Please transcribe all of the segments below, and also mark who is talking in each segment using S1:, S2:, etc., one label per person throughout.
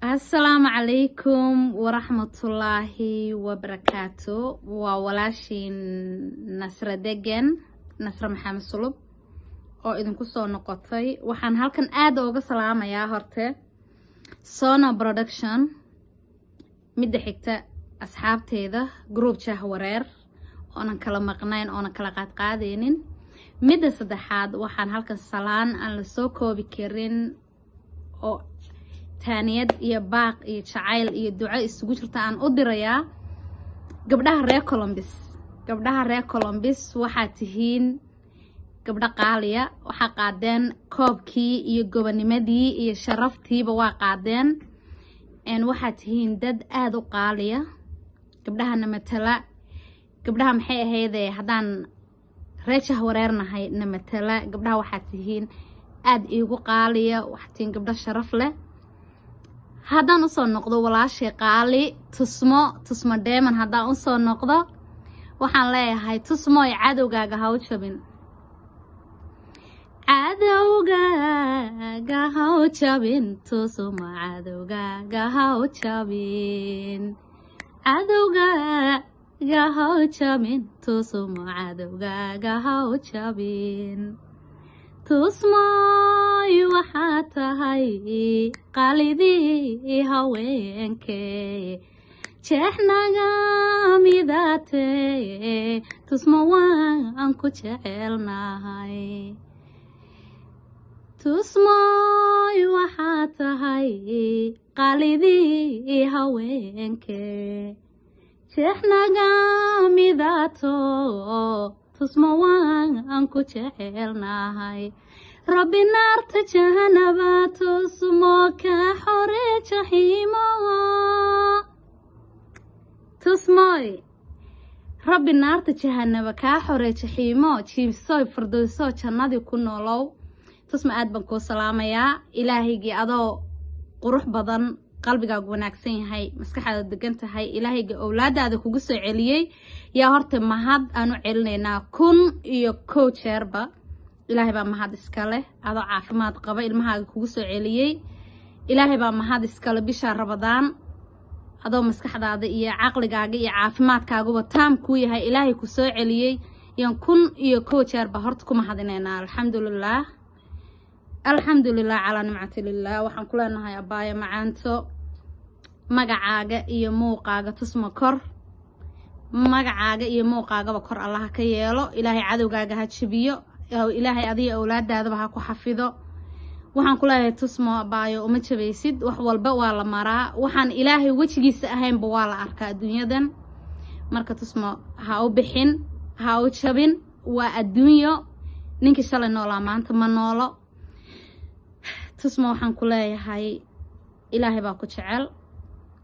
S1: asalaamu calaykum waraxmatullaahi wabarakaatu waa walaashii nasre degen nasre maxamed sulub oo idinku soo noqotay waxaan halkan aada uga salaamayaa horte sona production midda xigta asxaabteeda group jah wareer oonan kala maqnayn oonan kala qaadqaadeynin midda saddexaad waxaan halkan salaan aan lasoo koobi karin oo taaniyad iyo baaq iyo jacayl iyo duco isugu jirta aan u dirayaa gabdhaha reer colombis gabdhaha reer colombis waxaa tihiin gabdho qaaliya waxaa qaadeen koobkii iyo gobonimadii iyo sharaftiiba waa qaadeen waxaa tihiin dad aada u qaaliya gabdhahana matala gabdhaha maxay ahaydee haddaan reejah wareernahay na matala gabdhaha waxaa tihiin aada iigu qaaliya waxaa tihiin gabdho sharaf leh haddaan usoo noqdo walaashay qaali tusmo tusmo dheeman haddaan usoo noqdo waxaan leeyahay tusmo ay cadowgaaga ha u jabin cadowgaaga ha u jabin tusmo cadowgaaga ha u jabin cadowgaaga ha u jabin tusmo cadowgaaga ha u jabin tusmooy waxaa tahay qalidii haweenkee jeexnaga midaatee tusmo waan ku jecelnahay tusmooy waxaa tahay qalidii haweenkee jeexnaga midaato tusmo waan ku jecelnahay rabbi naarta jahanaba tusmo ka xore jaxiimo tusmoy rabbi naarta jahanaba kaa xore jaxiimo jiibsooy fardoysoo jannadii ku noolow tusmo aad baan kuu salaamayaa ilaahaygii adoo qurux badan qalbigaagu wanaagsan yahay maskaxaada degan tahay ilaahayga owlaadaada kugu soo celiyey yaa horta mahad aan u celinaynaa kun iyo kow jeerba ilaahay baa mahad iska adoo caafimaad qaba ilmahaaga kugu soo celiyey ilaahay baa mahad iskale bisha rabadaan adoo maskaxdaada iyo caqligaaga iyo caafimaadkaaguba taam kuu yahay ilaahay kusoo soo celiyey yaan kun iyo kow jeerba horta ku mahadinaynaa alxamdulilaah alxamdulilah calaa nimcatililah waxaan ku leenahay abaayo macaanto magacaaga iyo muuqaaga tusma kor magacaaga iyo muuqaagaba kor allaha ka yeelo ilaahay cadowgaaga ha jabiyo ilaahay adiga owlaadaadaba ha ku xafido waxaan ku leeyahay tusmo abaayo uma jabaysid wax walba waa la maraa waxaan ilaahay wejigiisa ahaynba waa la arkaa adduunyadan marka tusmo ha u bixin ha u jabin waa adduunyo ninkii shalay noolaa maanta ma noolo tusma waxaan ku leeyahay ilaahay baa ku jecel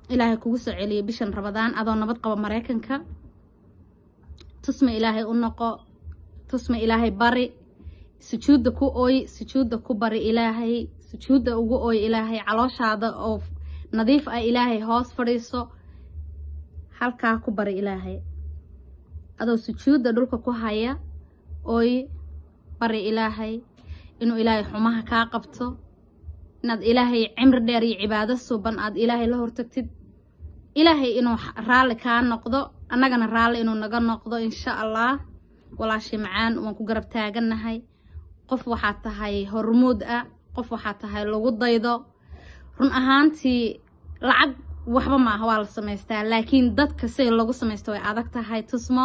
S1: ilaahay kugu soo celiyay bishan rabadaan adoo nabad qaba maraykanka tusma ilaahay u noqo tusma ilaahay bari sujuudda ku ooy sujuudda ku bari ilaahay sujuudda ugu ooy ilaahay calooshaada oo nadiif ah ilaahay hoos fadhiiso halkaa ku bari ilaahay adoo sujuudda dhulka ku haya ooy bari ilaahay inuu ilaahay xumaha kaa qabto inaad ilaahay cimri dheer iyo cibaado suban aad ilaahay la hortagtid ilaahay inuu raalli kaa noqdo annagana raalli inuu naga noqdo insha allah walaashii macaan waan ku garab taagannahay qof waxaa tahay hormuud ah qof waxaa tahay lagu daydo run ahaantii lacag waxba ma waa la samaystaa laakiin dadka si lagu samaysto way adag tahay tusmo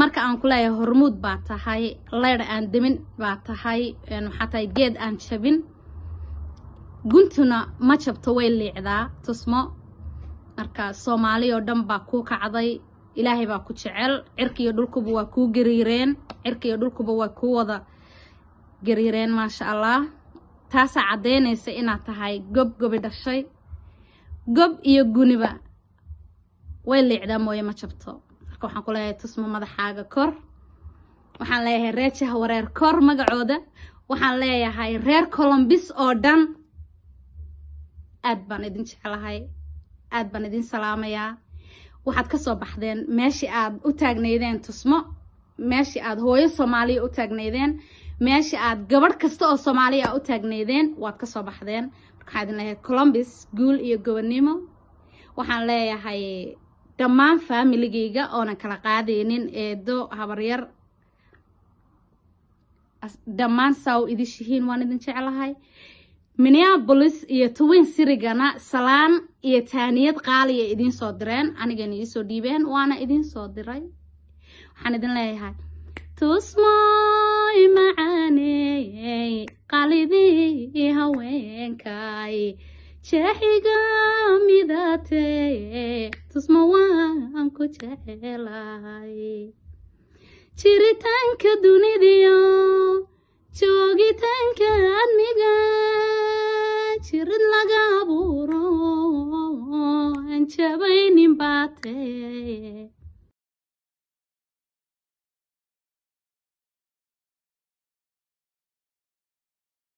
S1: marka aan ku leeyahay hormuud baa tahay leydh aan demin baa tahay waxaa tahay geed aan jabin guntuna ma jabto way liicdaa tusmo marka soomaali oo dhan baa kuu kacday ilaahay baa ku jecel cirkiiyo dhulkuba waa kuu gariireen cirkiiyo dhulkuba waa kuu wada gariireen maasha allah taasaa caddaynaysa inaad tahay gob gobi dhashay gob iyo guniba way liicdaa mooye ma jabto marka waxaan ku leeyahay tusmo madaxaaga kor waxaan leeyahay reer jahwareer kor magacooda waxaan leeyahay reer colombis oo dhan aad baan idin jeclahay aad baan idin salaamayaa waxaad kasoo baxdeen meeshii aad u taagnaydeen tusmo meeshii aad hooyo soomaaliya u taagnaydeen meeshii aad gabadh kasta oo soomaaliya u taagnaydeen waad kasoo baxdeen waxaan idin leeyahay colombis guul iyo gobonnimo waxaan leeyahay dhammaan faamiligayga oonan kala qaadaynin eedo habaryar dhammaan saa u idishihiin waan idin jeclahay minneabolis iyo twin sirigana salaan iyo taaniyad qaaliya idiin soo direen anigana iisoo dhiibeen waana idiin soo diray waxaan idin leeyahay tusmoy macaaneyey qalidii haweenkay jeexiga midatee tusma waan ku jecelahay jiritaanka dunidiyo joogitaanka admiga jirid laga abuuro anjabaynin baatee